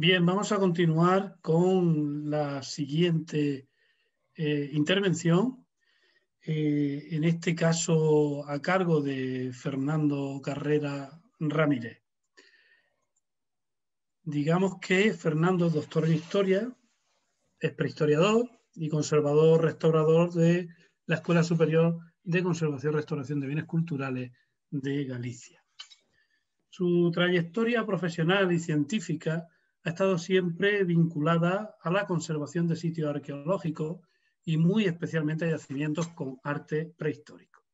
Bien, vamos a continuar con la siguiente eh, intervención, eh, en este caso a cargo de Fernando Carrera Ramírez. Digamos que Fernando es doctor en historia, es prehistoriador y conservador restaurador de la Escuela Superior de Conservación y Restauración de Bienes Culturales de Galicia. Su trayectoria profesional y científica ha estado siempre vinculada a la conservación de sitios arqueológicos y muy especialmente a yacimientos con arte prehistórico.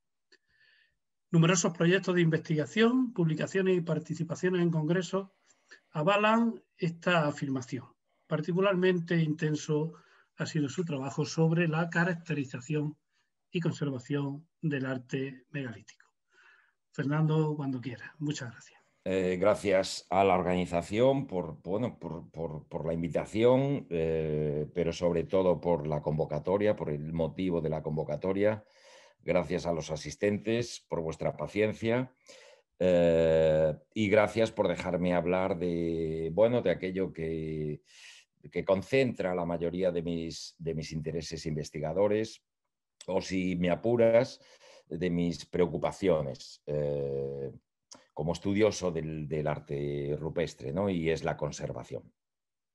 Numerosos proyectos de investigación, publicaciones y participaciones en congresos avalan esta afirmación. Particularmente intenso ha sido su trabajo sobre la caracterización y conservación del arte megalítico. Fernando, cuando quiera. Muchas gracias. Eh, gracias a la organización por, por, la invitación, eh, pero sobre todo por la convocatoria, por el motivo de la convocatoria. Gracias a los asistentes por vuestra paciencia eh, y gracias por dejarme hablar de, bueno, de aquello que, concentra la mayoría de mis, de mis intereses investigadores o si me apuras, de mis preocupaciones como estudioso del, arte rupestre, ¿no? Y es la conservación.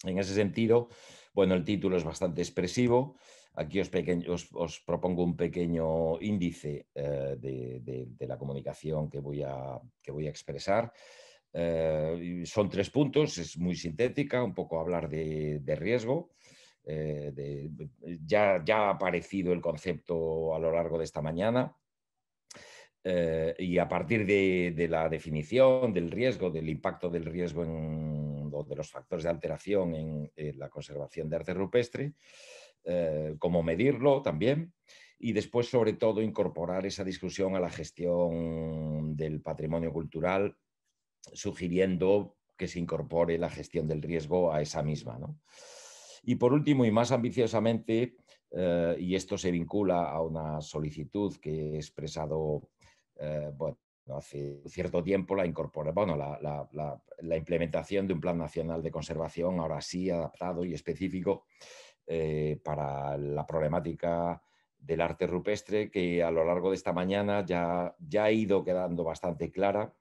En ese sentido, bueno, el título es bastante expresivo. Aquí os, propongo un pequeño índice eh, de, la comunicación que voy a, que voy a expresar. Eh, son tres puntos, es muy sintética, un poco hablar de, riesgo. Eh, ya, ya ha aparecido el concepto a lo largo de esta mañana, eh, y a partir de, la definición del riesgo, del impacto del riesgo en, o de los factores de alteración en, la conservación de arte rupestre, eh, cómo medirlo también, y después sobre todo incorporar esa discusión a la gestión del patrimonio cultural, sugiriendo que se incorpore la gestión del riesgo a esa misma. Y por último y más ambiciosamente, eh, y esto se vincula a una solicitud que he expresado eh, bueno, hace cierto tiempo la incorpora, bueno, la, implementación de un plan nacional de conservación, ahora sí adaptado y específico eh, para la problemática del arte rupestre, que a lo largo de esta mañana ya, ya ha ido quedando bastante clara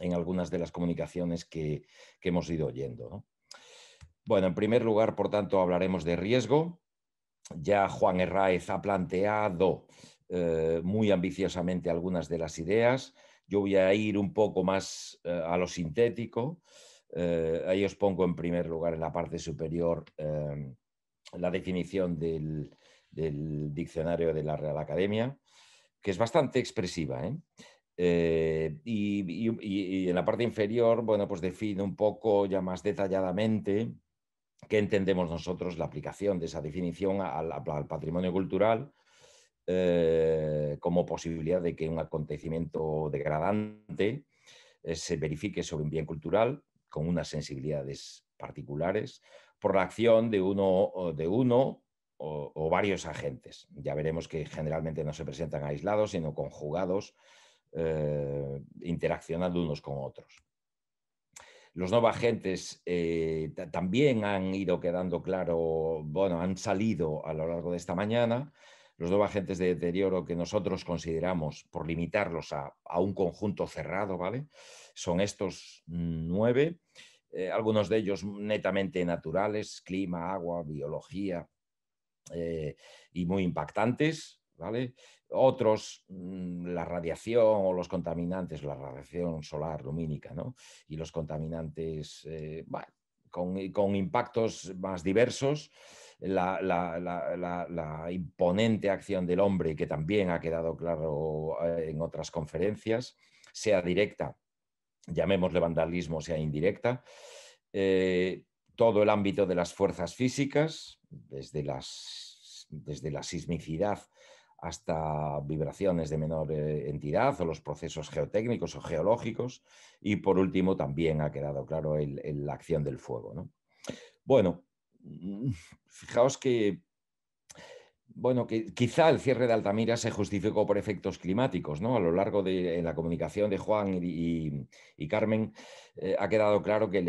en algunas de las comunicaciones que, hemos ido oyendo. Bueno, en primer lugar, por tanto, hablaremos de riesgo. Ya Juan Herráez ha planteado eh, muy ambiciosamente algunas de las ideas. Yo voy a ir un poco más eh, a lo sintético. Eh, ahí os pongo en primer lugar en la parte superior la definición del, diccionario de la Real Academia, que es bastante expresiva. y, en la parte inferior, bueno, pues define un poco ya más detalladamente qué entendemos nosotros la aplicación de esa definición al patrimonio cultural eh, como posibilidad de que un acontecimiento degradante eh, se verifique sobre un bien cultural con unas sensibilidades particulares por la acción de uno, de uno o, varios agentes. Ya veremos que generalmente no se presentan aislados, sino conjugados, eh, interaccionando unos con otros. Los nuevos agentes también han ido quedando claro, bueno, han salido a lo largo de esta mañana, los dos agentes de deterioro que nosotros consideramos por limitarlos a, un conjunto cerrado, ¿vale? Son estos nueve, eh, algunos de ellos netamente naturales, clima, agua, biología, eh, y muy impactantes, ¿vale? Otros, mm, la radiación o los contaminantes, la radiación solar lumínica, ¿no? Y los contaminantes, eh, con, con impactos más diversos la, imponente acción del hombre, que también ha quedado claro eh, en otras conferencias, sea directa, llamémosle vandalismo, sea indirecta, eh, todo el ámbito de las fuerzas físicas, desde, las, desde la sismicidad hasta vibraciones de menor eh, entidad o los procesos geotécnicos o geológicos, y por último también ha quedado claro la acción del fuego. Bueno, Mm, fijaos que bueno, que quizá el cierre de Altamira se justificó por efectos climáticos, ¿no? A lo largo de la comunicación de Juan y, Carmen eh, ha quedado claro que,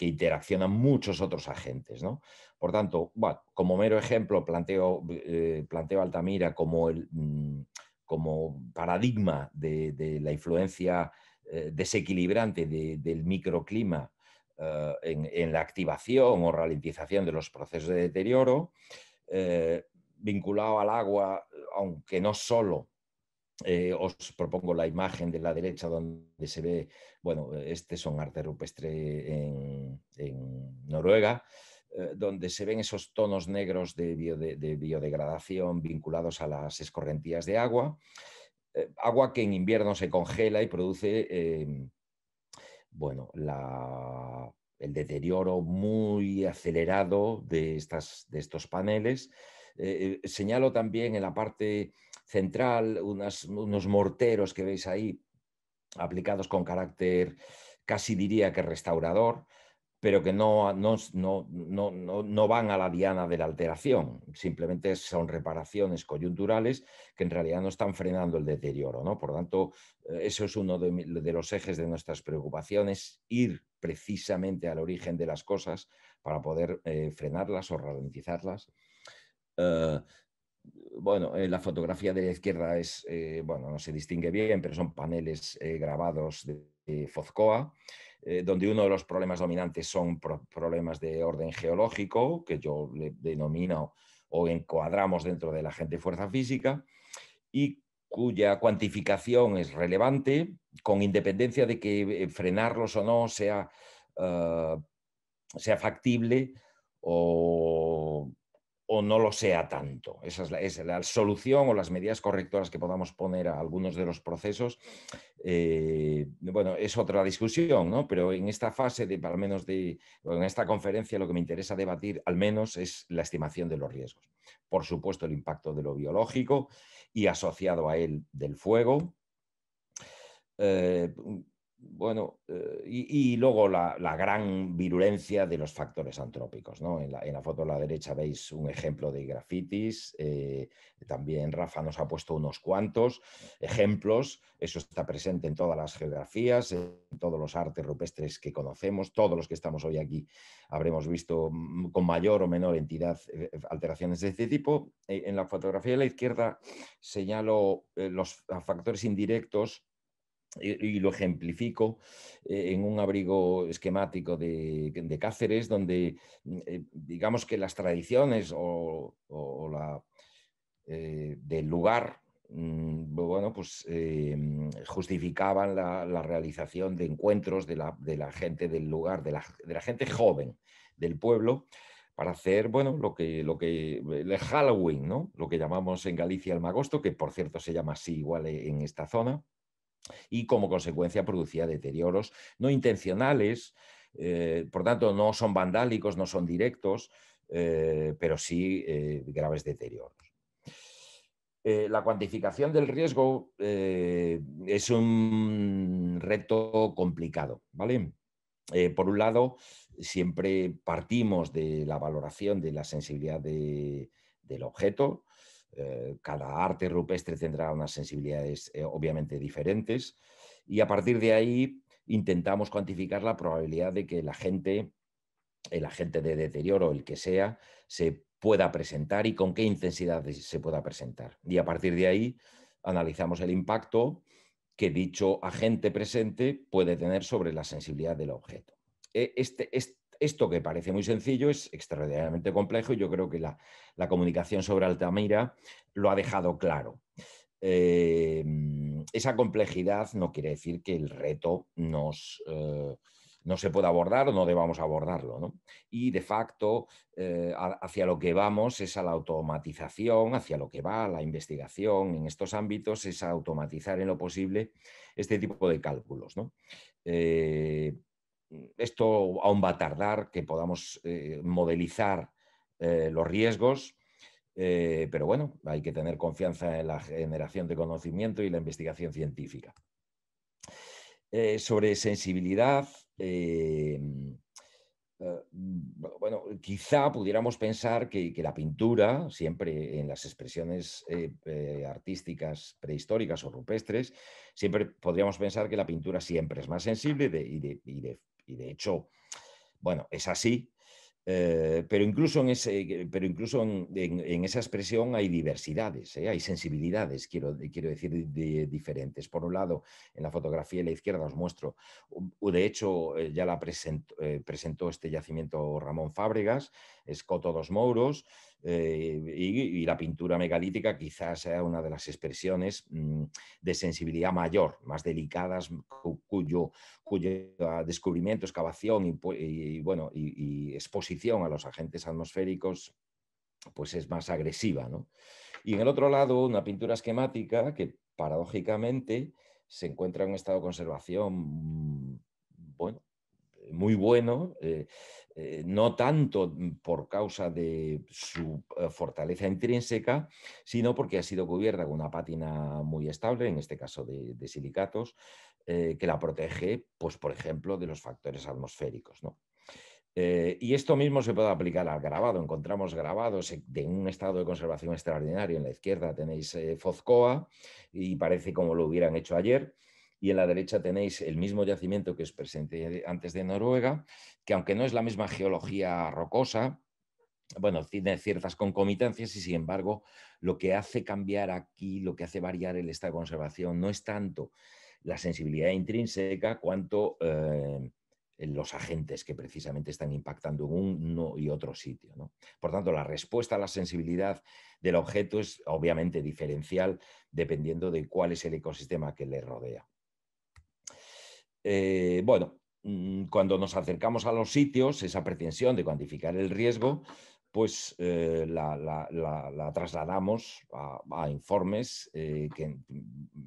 interaccionan muchos otros agentes, ¿no? Por tanto, como mero ejemplo, planteo, eh, planteo Altamira como, el, mm, como paradigma de, la influencia eh, desequilibrante del microclima eh, en, la activación o ralentización de los procesos de deterioro, eh, vinculado al agua, aunque no solo eh, os propongo la imagen de la derecha donde se ve, bueno, este es un arte rupestre en, Noruega, donde se ven esos tonos negros de, biodegradación vinculados a las escorrentías de agua, agua que en invierno se congela y produce bueno, el deterioro muy acelerado de, estos paneles. Eh, eh, señalo también en la parte central unos morteros que veis ahí aplicados con carácter casi diría que restaurador, pero que no, no, van a la diana de la alteración, simplemente son reparaciones coyunturales que en realidad no están frenando el deterioro. ¿no? Por lo tanto, eh, eso es uno de, los ejes de nuestras preocupaciones, ir precisamente al origen de las cosas para poder eh, frenarlas o ralentizarlas. Eh, bueno, la fotografía de la izquierda es, bueno, no se distingue bien, pero son paneles grabados de Fozcoa. Eh, donde uno de los problemas dominantes son problemas de orden geológico, que yo le denomino o encuadramos dentro de la gente fuerza física, y cuya cuantificación es relevante, con independencia de que eh, frenarlos o no sea, eh, sea factible o o no lo sea tanto. Esa es la, solución o las medidas correctoras que podamos poner a algunos de los procesos. Eh, bueno, es otra discusión, ¿no? Pero en esta fase, de, al menos de, en esta conferencia, lo que me interesa debatir al menos es la estimación de los riesgos. Por supuesto, el impacto de lo biológico y asociado a él del fuego. Eh, bueno, eh, y, luego la, gran virulencia de los factores antrópicos. ¿no? En, la, foto a la derecha veis un ejemplo de grafitis. Eh, también Rafa nos ha puesto unos cuantos ejemplos. Eso está presente en todas las geografías, en todos los artes rupestres que conocemos. Todos los que estamos hoy aquí habremos visto mm, con mayor o menor entidad eh, alteraciones de este tipo. En la fotografía de la izquierda señalo los factores indirectos y lo ejemplifico eh, en un abrigo esquemático de, Cáceres, donde mm, eh, digamos que las tradiciones o, la, eh, del lugar mm, bueno, pues, mm, justificaban la, realización de encuentros de la, gente del lugar, de la, gente joven del pueblo, para hacer bueno, lo que, lo que el Halloween, lo que llamamos en Galicia el magosto, que por cierto se llama así igual en esta zona y como consecuencia producía deterioros no intencionales, eh, por tanto no son vandálicos, no son directos, eh, pero sí eh, graves deterioros. la cuantificación del riesgo es un reto complicado, por un lado, siempre partimos de la valoración de la sensibilidad del objeto, eh, cada arte rupestre tendrá unas sensibilidades eh, obviamente diferentes y a partir de ahí intentamos cuantificar la probabilidad de que la gente, el agente de deterioro, el que sea, se pueda presentar y con qué intensidad se pueda presentar. Y a partir de ahí analizamos el impacto que dicho agente presente puede tener sobre la sensibilidad del objeto. E, este, este, esto que parece muy sencillo es extraordinariamente complejo y yo creo que la, comunicación sobre Altamira lo ha dejado claro. Eh, esa complejidad no quiere decir que el reto eh, no se pueda abordar o no debamos abordarlo. Y de facto, eh, hacia lo que vamos es a la automatización, hacia lo que va la investigación en estos ámbitos es automatizar en lo posible este tipo de cálculos. Mm, esto aún va a tardar que podamos eh, modelizar eh, los riesgos, eh, pero bueno, hay que tener confianza en la generación de conocimiento y la investigación científica. sobre sensibilidad, bueno, quizá pudiéramos pensar que, la pintura, siempre en las expresiones artísticas prehistóricas o rupestres, siempre podríamos pensar que la pintura siempre es más sensible y de y de hecho, bueno, es así, eh, pero incluso, en, ese, pero incluso en, esa expresión hay diversidades, ¿eh? hay sensibilidades, quiero, decir, de, diferentes. Por un lado, en la fotografía de la izquierda os muestro, de hecho, eh, ya la presentó este yacimiento Ramón Fábregas, Escoto dos Mouros, eh, y, la pintura megalítica quizás sea una de las expresiones mm, de sensibilidad mayor, más delicadas, cuyo, ah, descubrimiento, excavación y, bueno, y, exposición a los agentes atmosféricos pues es más agresiva. Y en el otro lado, una pintura esquemática que paradójicamente se encuentra en un estado de conservación mm, bueno, eh, muy bueno, eh, eh, no tanto por causa de su fortaleza intrínseca, sino porque ha sido cubierta con una pátina muy estable, en este caso de, silicatos, que la protege, pues, por ejemplo, de los factores atmosféricos. y esto mismo se puede aplicar al grabado. Encontramos grabados en un estado de conservación extraordinario. En la izquierda tenéis Fozcoa y parece como lo hubieran hecho ayer y en la derecha tenéis el mismo yacimiento que es presente antes de Noruega, que aunque no es la misma geología rocosa, bueno, tiene ciertas concomitancias y sin embargo lo que hace cambiar aquí, lo que hace variar el estado conservación no es tanto la sensibilidad intrínseca cuanto eh, los agentes que precisamente están impactando en uno y otro sitio. Por tanto, la respuesta a la sensibilidad del objeto es obviamente diferencial dependiendo de cuál es el ecosistema que le rodea. Eh, bueno, mm, cuando nos acercamos a los sitios, esa pretensión de cuantificar el riesgo, pues eh, la, trasladamos a, informes eh, mm,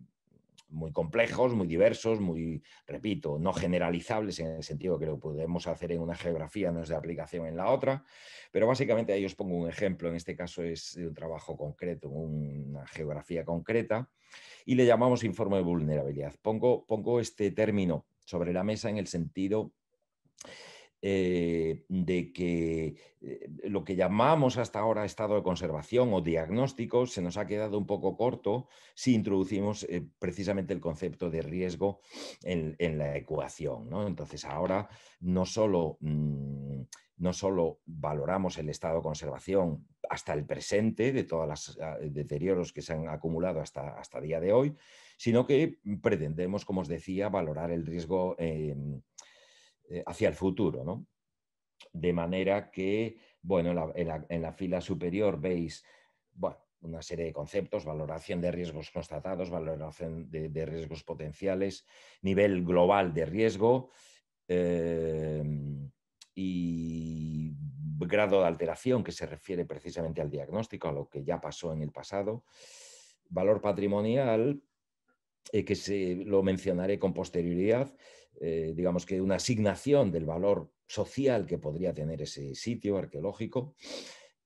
muy complejos, muy diversos, muy, repito, no generalizables en el sentido que lo podemos hacer en una geografía, no es de aplicación en la otra, pero básicamente ahí os pongo un ejemplo, en este caso es de un trabajo concreto, una geografía concreta, y le llamamos informe de vulnerabilidad. Pongo, pongo este término sobre la mesa en el sentido eh, de que eh, lo que llamamos hasta ahora estado de conservación o diagnóstico se nos ha quedado un poco corto si introducimos eh, precisamente el concepto de riesgo en, la ecuación. ¿no? Entonces ahora no solo, mm, no solo valoramos el estado de conservación hasta el presente, de todos los ah, deterioros que se han acumulado hasta, hasta día de hoy, sino que pretendemos, como os decía, valorar el riesgo em, eh, hacia el futuro. De manera que, bueno, en la, fila superior veis, una serie de conceptos, valoración de riesgos constatados, valoración de, riesgos potenciales, nivel global de riesgo em, y grado de alteración que se refiere precisamente al diagnóstico, a lo que ya pasó en el pasado. Valor patrimonial, eh, que se, lo mencionaré con posterioridad, eh, digamos que una asignación del valor social que podría tener ese sitio arqueológico.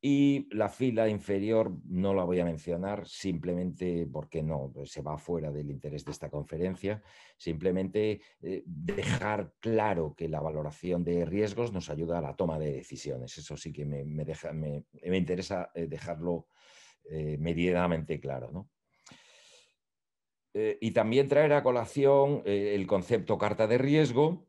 Y la fila inferior no la voy a mencionar simplemente porque no, pues, se va fuera del interés de esta conferencia. Simplemente eh, dejar claro que la valoración de riesgos nos ayuda a la toma de decisiones. Eso sí que me, interesa eh, dejarlo eh, medianamente claro. y también traer a colación el concepto carta de riesgo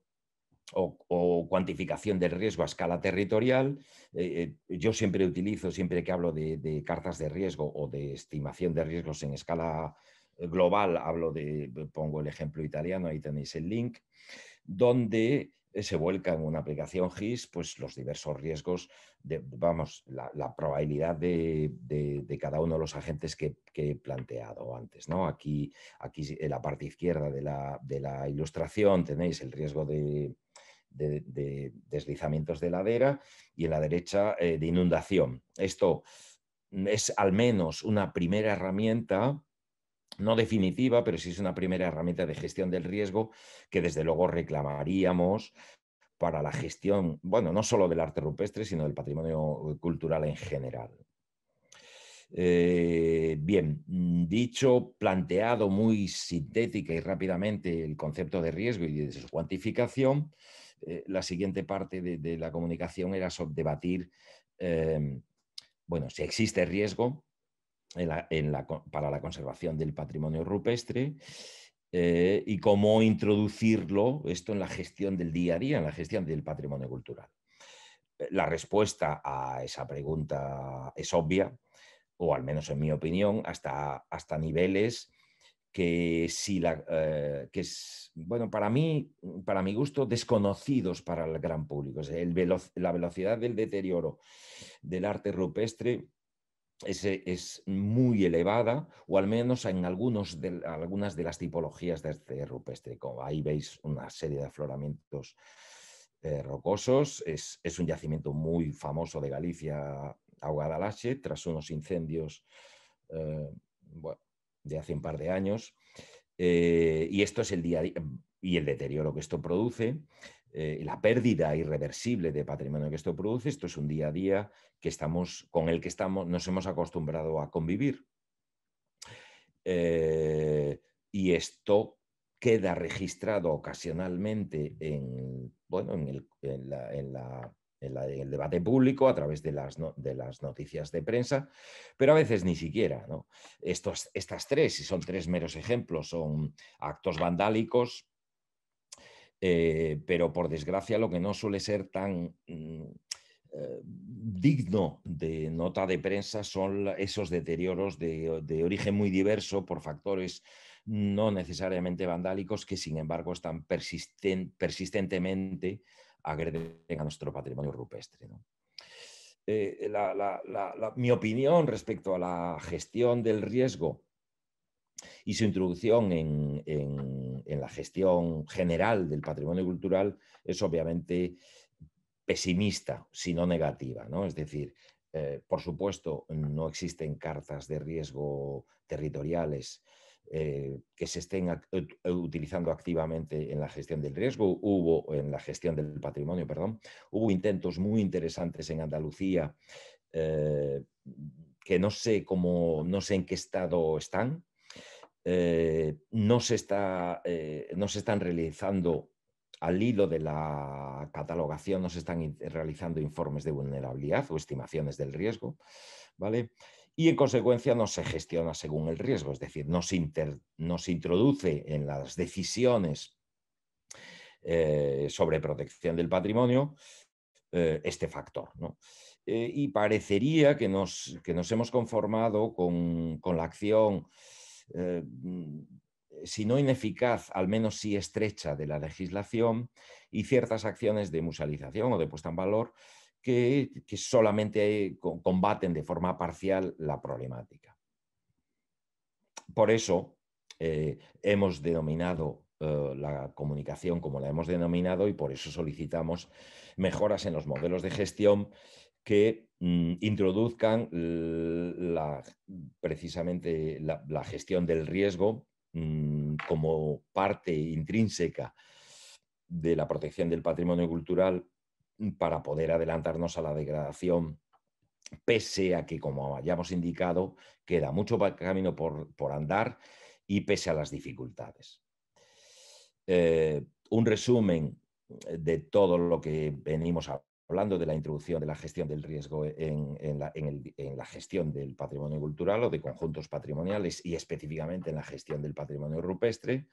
o, cuantificación del riesgo a escala territorial. Eh, eh, yo siempre utilizo, siempre que hablo de, cartas de riesgo o de estimación de riesgos en escala eh, global, hablo de, pongo el ejemplo italiano, ahí tenéis el link, donde se vuelca en una aplicación GIS pues los diversos riesgos, de, vamos, la, probabilidad de, cada uno de los agentes que, he planteado antes. ¿no? Aquí, aquí en la parte izquierda de la ilustración tenéis el riesgo de, de, deslizamientos de ladera y en la derecha eh, de inundación. Esto es al menos una primera herramienta, no definitiva, pero sí es una primera herramienta de gestión del riesgo que desde luego reclamaríamos para la gestión, bueno, no solo del arte rupestre, sino del patrimonio cultural en general. Eh, bien, mm, dicho, planteado muy sintética y rápidamente el concepto de riesgo y de su cuantificación, eh, la siguiente parte de, la comunicación era sobre debatir, em, bueno, si existe riesgo en la, para la conservación del patrimonio rupestre. Eh, y cómo introducirlo esto en la gestión del día a día, en la gestión del patrimonio cultural. Eh, la respuesta a esa pregunta es obvia, o al menos en mi opinión, hasta, hasta niveles que si la, eh, que es, bueno, para mí, mm, para mi gusto, desconocidos para el gran público. el la velocidad del deterioro del arte rupestre es, muy elevada, o al menos en algunos de, algunas de las tipologías de arte este rupestre. Como ahí veis una serie de afloramientos eh, rocosos. Es, un yacimiento muy famoso de Galicia a tras unos incendios eh, bueno, de hace un par de años. Eh, y esto es el día y el deterioro que esto produce, eh, la pérdida irreversible de patrimonio que esto produce. Esto es un día a día que estamos, con el que estamos, nos hemos acostumbrado a convivir. Eh, y esto queda registrado ocasionalmente en, bueno, en, la, el debate público, a través de las, de las, noticias de prensa, pero a veces ni siquiera. Estos, estas tres, y son tres meros ejemplos, son actos vandálicos, eh, pero por desgracia lo que no suele ser tan... Mm, eh, digno de nota de prensa son esos deterioros de, origen muy diverso por factores no necesariamente vandálicos que sin embargo están persistentemente agreden a nuestro patrimonio rupestre. Eh, mi opinión respecto a la gestión del riesgo y su introducción en, la gestión general del patrimonio cultural es obviamente pesimista, si no negativa. Es decir, eh, por supuesto, no existen cartas de riesgo territoriales eh, que se estén eh, utilizando activamente en la gestión del riesgo, hubo en la gestión del patrimonio, perdón, hubo intentos muy interesantes en Andalucía eh, que no sé cómo, no sé en qué estado están. no, se está, no se están realizando al hilo de la catalogación, no se están realizando informes de vulnerabilidad o estimaciones del riesgo, ¿vale? y en consecuencia no se gestiona según el riesgo, es decir, no se, introduce en las decisiones eh, sobre protección del patrimonio eh, este factor. Eh, y parecería que nos, hemos conformado con, la acción, si no ineficaz, al menos sí estrecha de la legislación y ciertas acciones de mutualización o de puesta en valor que, solamente combaten de forma parcial la problemática. Por eso eh, hemos denominado eh, la comunicación como la hemos denominado y por eso solicitamos mejoras en los modelos de gestión que mm, introduzcan la, precisamente la, gestión del riesgo mm, como parte intrínseca de la protección del patrimonio cultural para poder adelantarnos a la degradación, pese a que, como hayamos indicado, queda mucho camino por, andar y pese a las dificultades. Eh, un resumen de todo lo que venimos hablando de la introducción de la gestión del riesgo en, la, gestión del patrimonio cultural o de conjuntos patrimoniales y específicamente en la gestión del patrimonio rupestre.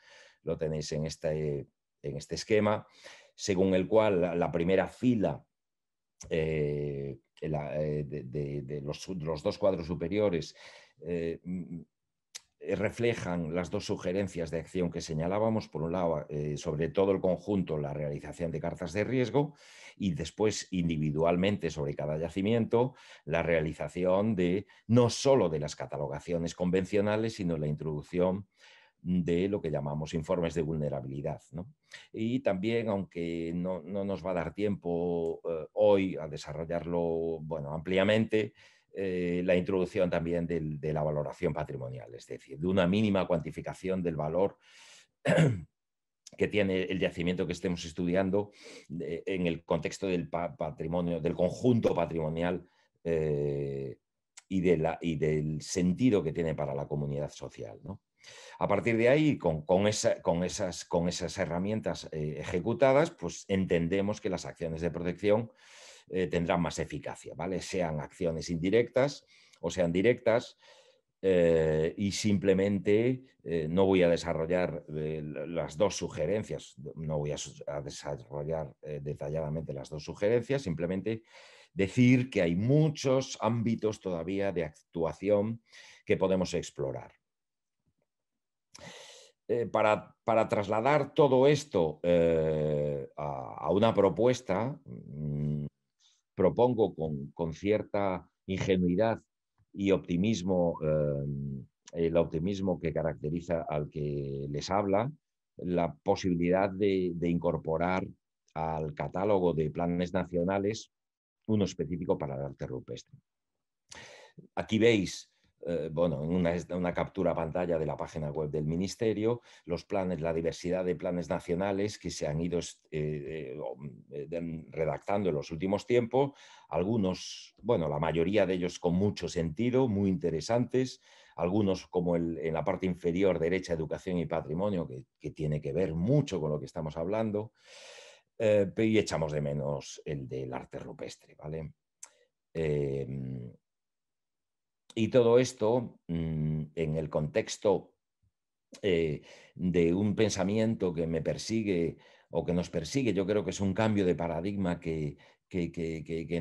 Lo tenéis en este, este esquema según el cual la, primera fila eh, eh, de, los, dos cuadros superiores eh, mm, reflejan las dos sugerencias de acción que señalábamos, por un lado, sobre todo el conjunto, la realización de cartas de riesgo y después individualmente sobre cada yacimiento, la realización de no solo de las catalogaciones convencionales, sino la introducción de lo que llamamos informes de vulnerabilidad. ¿no? Y también, aunque no, nos va a dar tiempo eh, hoy a desarrollarlo bueno, ampliamente, eh, la introducción también de la valoración patrimonial, es decir, de una mínima cuantificación del valor que tiene el yacimiento que estemos estudiando eh, en el contexto del patrimonio, del conjunto patrimonial y, y, del sentido que tiene para la comunidad social. ¿no? A partir de ahí, con, esas, herramientas eh, ejecutadas, pues entendemos que las acciones de protección eh, tendrán más eficacia, Sean acciones indirectas o sean directas. Eh, y simplemente no voy a desarrollar las dos sugerencias, no voy a desarrollar detalladamente las dos sugerencias, simplemente decir que hay muchos ámbitos todavía de actuación que podemos explorar. Eh, para, trasladar todo esto eh, a, una propuesta, mm, propongo con, cierta ingenuidad y optimismo, eh, el optimismo que caracteriza al que les habla, la posibilidad de, de incorporar al catálogo de planes nacionales uno específico para el arte rupestre. Aquí veis eh, bueno, una, una captura pantalla de la página web del Ministerio, los planes, la diversidad de planes nacionales que se han ido eh, eh, mm, redactando en los últimos tiempos, algunos, bueno, la mayoría de ellos con mucho sentido, muy interesantes, algunos como el, en la parte inferior derecha, educación y patrimonio, que, tiene que ver mucho con lo que estamos hablando, y echamos de menos el del arte rupestre, ¿vale? Mm, y todo esto mm, en el contexto eh, de un pensamiento que me persigue o que nos persigue, yo creo que es un cambio de paradigma que,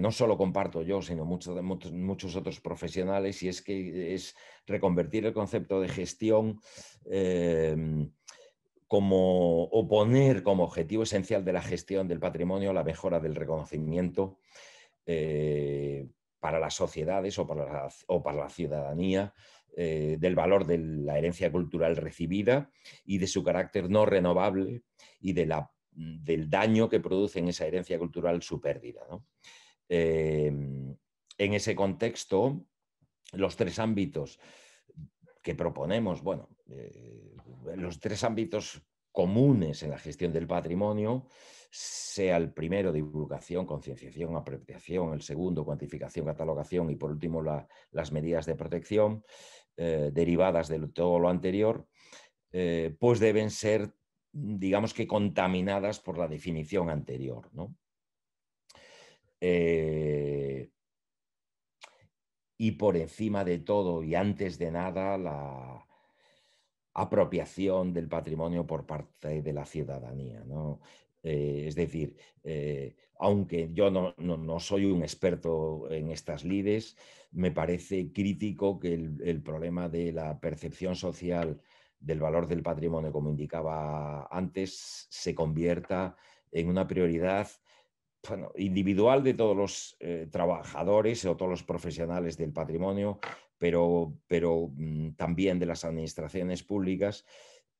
no solo comparto yo, sino muchos, muchos, otros profesionales, y es que es reconvertir el concepto de gestión em, como o poner como objetivo esencial de la gestión del patrimonio la mejora del reconocimiento. Eh, para las sociedades o para la, o para la ciudadanía eh, del valor de la herencia cultural recibida y de su carácter no renovable y del daño que produce en esa herencia cultural su pérdida. Em, en ese contexto, los tres ámbitos que proponemos, bueno, eh, los tres ámbitos comunes en la gestión del patrimonio sea el primero divulgación, concienciación, apropiación, el segundo cuantificación, catalogación y por último las medidas de protección eh, derivadas de todo lo anterior, eh, pues deben ser, digamos que, contaminadas por la definición anterior. ¿no? Eh, y por encima de todo y antes de nada, la, apropiación del patrimonio por parte de la ciudadanía. ¿no? Eh, es decir, eh, aunque yo no, soy un experto en estas lides, me parece crítico que el, problema de la percepción social del valor del patrimonio, como indicaba antes, se convierta en una prioridad individual de todos los eh, trabajadores o todos los profesionales del patrimonio, pero mm, también de las administraciones públicas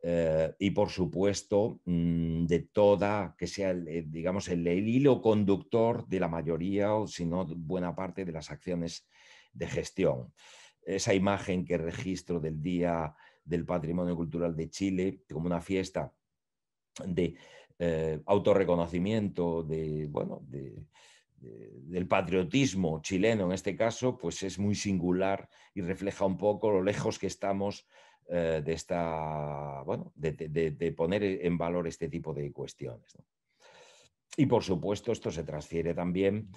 eh, y por supuesto mm, de toda, que sea, eh, digamos, el, hilo conductor de la mayoría o si no buena parte de las acciones de gestión. Esa imagen que registro del Día del Patrimonio Cultural de Chile como una fiesta de eh, autorreconocimiento, de, del patriotismo chileno en este caso, pues es muy singular y refleja un poco lo lejos que estamos eh, de, esta, de, poner e, en valor este tipo de cuestiones. Y por supuesto, esto se transfiere también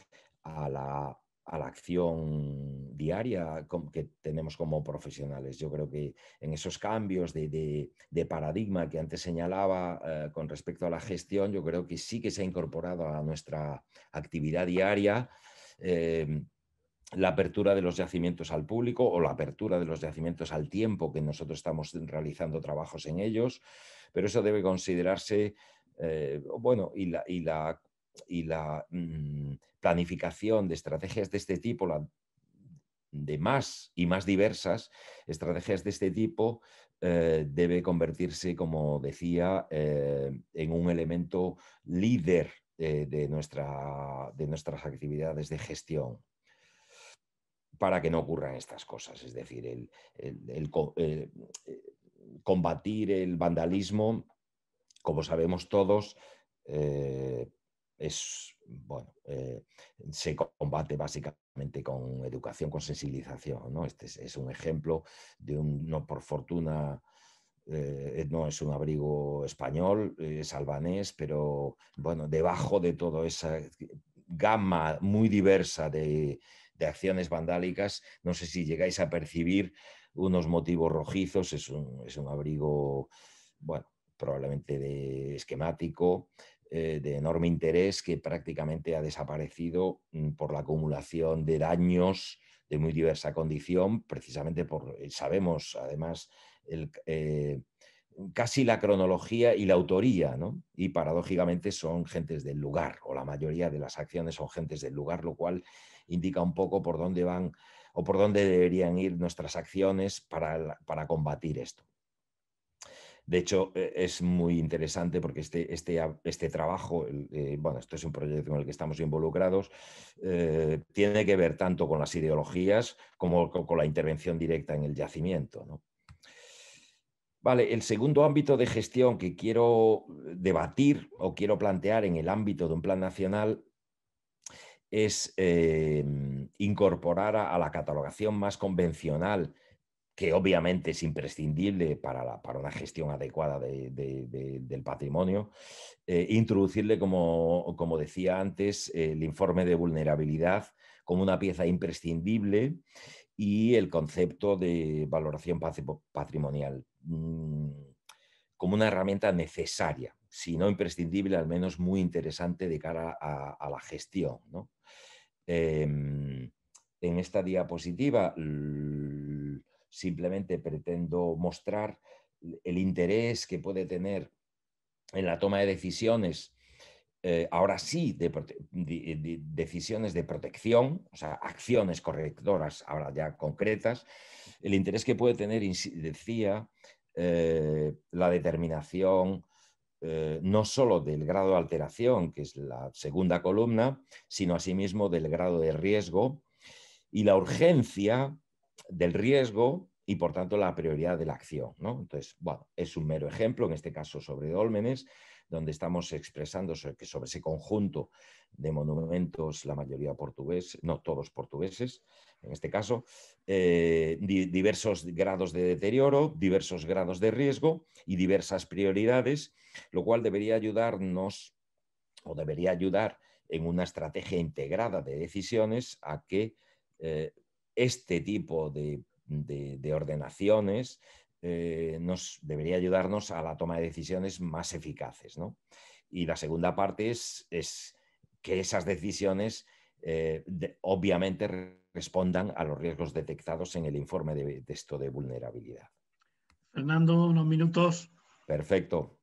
a la, acción diaria que tenemos como profesionales. Yo creo que en esos cambios de, paradigma que antes señalaba eh, con respecto a la gestión, yo creo que sí que se ha incorporado a nuestra actividad diaria eh, la apertura de los yacimientos al público o la apertura de los yacimientos al tiempo que nosotros estamos realizando trabajos en ellos, pero eso debe considerarse, eh, bueno, y la, mm, planificación de estrategias de este tipo, de más y más diversas, estrategias de este tipo eh, debe convertirse, como decía, eh, en un elemento líder de, nuestra, de nuestras actividades de gestión para que no ocurran estas cosas. Es decir, el, eh, combatir el vandalismo, como sabemos todos, eh, es bueno, eh, se combate básicamente con educación, con sensibilización. ¿no? Este es, un ejemplo de un, no por fortuna, no es un abrigo español, es albanés, pero bueno, debajo de toda esa gama muy diversa de, de acciones vandálicas. No sé si llegáis a percibir unos motivos rojizos, es un, abrigo, bueno, probablemente de esquemático, eh, de enorme interés, que prácticamente ha desaparecido mm, por la acumulación de daños de muy diversa condición, precisamente por, eh, sabemos además, el, eh, casi la cronología y la autoría, ¿no? Y paradójicamente son gentes del lugar, o la mayoría de las acciones son gentes del lugar, lo cual indica un poco por dónde van o por dónde deberían ir nuestras acciones para, combatir esto. De hecho, e, es muy interesante porque este, este, este trabajo, eh, bueno, esto es un proyecto en el que estamos involucrados, eh, tiene que ver tanto con las ideologías como con la intervención directa en el yacimiento. ¿no? Vale, el segundo ámbito de gestión que quiero debatir o quiero plantear en el ámbito de un plan nacional es eh, incorporar a, la catalogación más convencional, que obviamente es imprescindible para, una gestión adecuada del patrimonio, eh, introducirle, como, decía antes, el informe de vulnerabilidad como una pieza imprescindible y el concepto de valoración patrimonial. Mm, como una herramienta necesaria, si no imprescindible, al menos muy interesante de cara a, la gestión. Em, en esta diapositiva simplemente pretendo mostrar el interés que puede tener en la toma de decisiones eh, ahora sí, de, decisiones de protección, o sea, acciones correctoras ahora ya concretas, el interés que puede tener, decía, eh, la determinación eh, no solo del grado de alteración, que es la segunda columna, sino asimismo del grado de riesgo y la urgencia del riesgo y por tanto la prioridad de la acción. Entonces, bueno, es un mero ejemplo, en este caso sobre dólmenes, donde estamos expresando sobre, sobre ese conjunto de monumentos, la mayoría portugués, no todos portugueses, en este caso, eh, diversos grados de deterioro, diversos grados de riesgo y diversas prioridades, lo cual debería ayudarnos o debería ayudar en una estrategia integrada de decisiones a que eh, este tipo de ordenaciones eh, nos debería ayudarnos a la toma de decisiones más eficaces. ¿no? Y la segunda parte es, que esas decisiones eh, obviamente respondan a los riesgos detectados en el informe de, esto de vulnerabilidad. Fernando, unos minutos. Perfecto.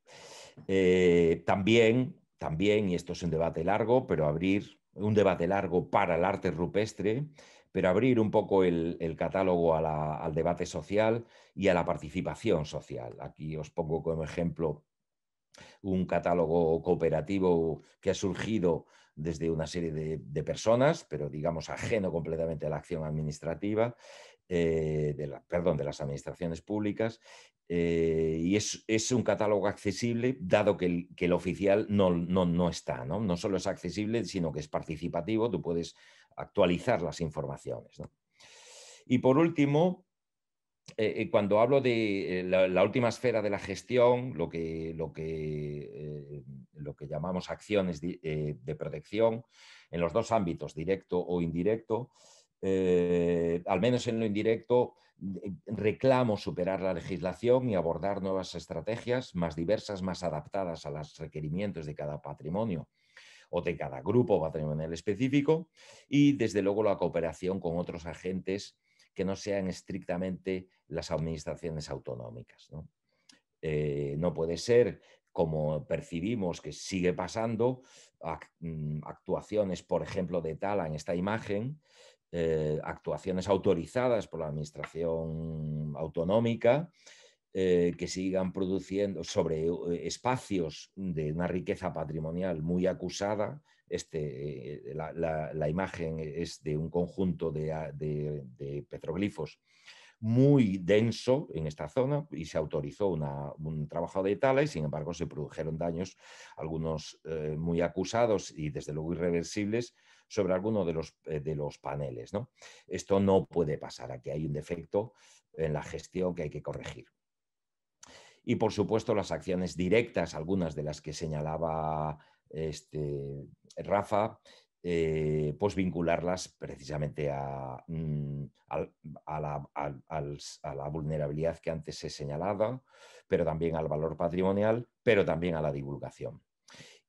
Eh, también, también, y esto es un debate largo, pero abrir un debate largo para el arte rupestre, pero abrir un poco el, catálogo al debate social y a la participación social. Aquí os pongo como ejemplo un catálogo cooperativo que ha surgido desde una serie de, personas, pero digamos ajeno completamente a la acción administrativa, eh, de perdón, de las administraciones públicas, eh, y es, un catálogo accesible, dado que el, que el oficial no, no, no está, ¿no? ¿no? solo es accesible, sino que es participativo, tú puedes actualizar las informaciones. Y por último, eh, eh, cuando hablo de eh, la, última esfera de la gestión, lo que, lo que, lo que llamamos acciones de, protección, en los dos ámbitos, directo o indirecto, al menos en lo indirecto, reclamo superar la legislación y abordar nuevas estrategias más diversas, más adaptadas a los requerimientos de cada patrimonio o de cada grupo o a tener específico y desde luego la cooperación con otros agentes que no sean estrictamente las administraciones autonómicas. No, eh, puede ser como percibimos que sigue pasando, mm, actuaciones, por ejemplo, de Tala en esta imagen, eh, actuaciones autorizadas por la Administración autonómica, eh, que sigan produciendo sobre eh, espacios de una riqueza patrimonial muy acusada. Este, eh, la, imagen es de un conjunto ah, de, petroglifos muy denso en esta zona y se autorizó un trabajo de tala y sin embargo se produjeron daños, algunos muy acusados y desde luego irreversibles, sobre algunos de los, de los paneles. Esto no puede pasar, aquí hay un defecto en la gestión que hay que corregir. Y por supuesto las acciones directas, algunas de las que señalaba este, Rafa, eh, pues vincularlas precisamente mm, a, la, vulnerabilidad que antes se señalaba, pero también al valor patrimonial, pero también a la divulgación.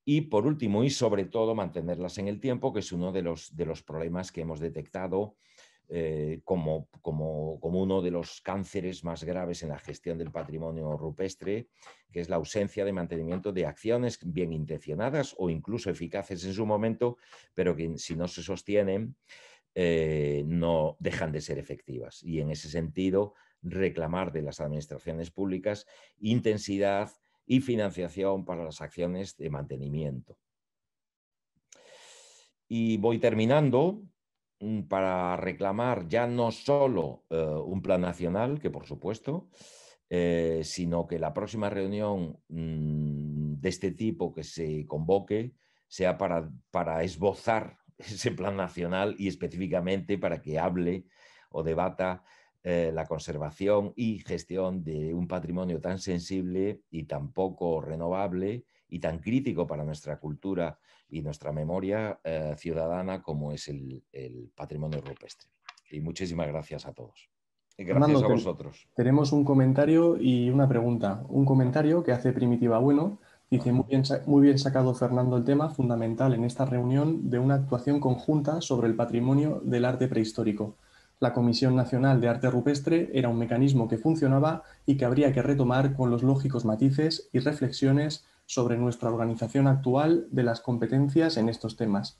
Y por último, y sobre todo, mantenerlas en el tiempo, que es uno de los problemas que hemos detectado eh, como, uno de los cánceres más graves en la gestión del patrimonio rupestre, que es la ausencia de mantenimiento de acciones bien intencionadas o incluso eficaces en su momento, pero que si no se sostienen, eh, no dejan de ser efectivas. Y en ese sentido, reclamar de las administraciones públicas intensidad y financiación para las acciones de mantenimiento. Y voy terminando para reclamar ya no solo eh, un plan nacional, que por supuesto, eh, sino que la próxima reunión mm, de este tipo que se convoque sea para, esbozar ese plan nacional y específicamente para que hable o debata eh, la conservación y gestión de un patrimonio tan sensible y tan poco renovable y tan crítico para nuestra cultura y nuestra memoria eh, ciudadana como es el, patrimonio rupestre. Y muchísimas gracias a todos. gracias a vosotros. tenemos un comentario y una pregunta. Un comentario que hace Primitiva Bueno. Dice, muy bien, muy bien sacado Fernando el tema fundamental en esta reunión de una actuación conjunta sobre el patrimonio del arte prehistórico. La Comisión Nacional de Arte Rupestre era un mecanismo que funcionaba y que habría que retomar con los lógicos matices y reflexiones sobre nuestra organización actual de las competencias en estos temas.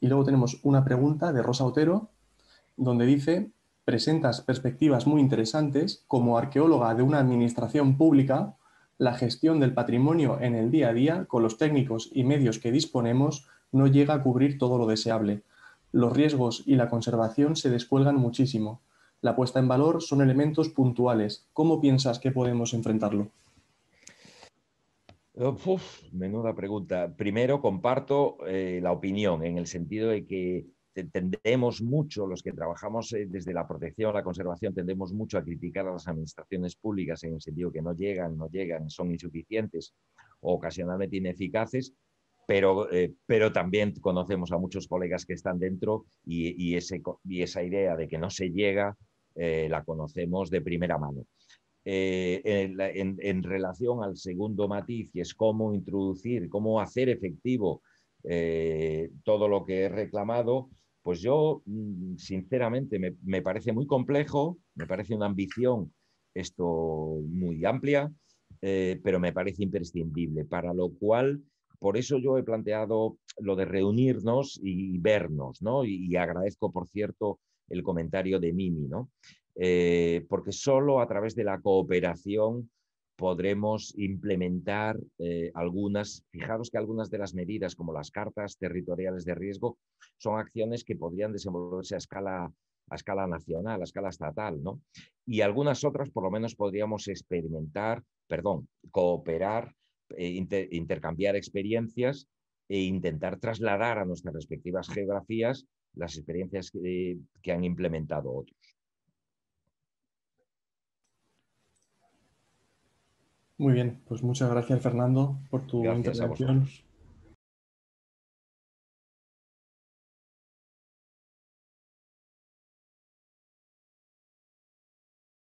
Y luego tenemos una pregunta de Rosa Otero, donde dice, presentas perspectivas muy interesantes como arqueóloga de una administración pública, la gestión del patrimonio en el día a día, con los técnicos y medios que disponemos, no llega a cubrir todo lo deseable. Los riesgos y la conservación se descuelgan muchísimo. La puesta en valor son elementos puntuales. ¿Cómo piensas que podemos enfrentarlo? menuda pregunta. Primero comparto eh, la opinión en el sentido de que tendemos mucho, los que trabajamos eh, desde la protección, la conservación, tendemos mucho a criticar a las administraciones públicas en el sentido que no llegan, no llegan, son insuficientes o ocasionalmente ineficaces, pero, eh, pero también conocemos a muchos colegas que están dentro y, y, ese, y esa idea de que no se llega la conocemos de primera mano. Eh, en, relación al segundo matiz, y es cómo introducir, cómo hacer efectivo eh, todo lo que he reclamado, pues yo, mm, sinceramente, me, parece muy complejo, me parece una ambición esto muy amplia, eh, pero me parece imprescindible, para lo cual, por eso yo he planteado lo de reunirnos y vernos, ¿no? Y, y agradezco, por cierto, el comentario de Mimi, ¿no? Eh, porque solo a través de la cooperación podremos implementar eh, algunas, fijaros que algunas de las medidas, como las cartas territoriales de riesgo, son acciones que podrían desenvolverse a escala, a escala nacional, a escala estatal, ¿no? Y algunas otras, por lo menos, podríamos experimentar, perdón, cooperar, eh, intercambiar experiencias e intentar trasladar a nuestras respectivas geografías las experiencias que han implementado otros. Muy bien, pues muchas gracias Fernando por tu gracias intervención.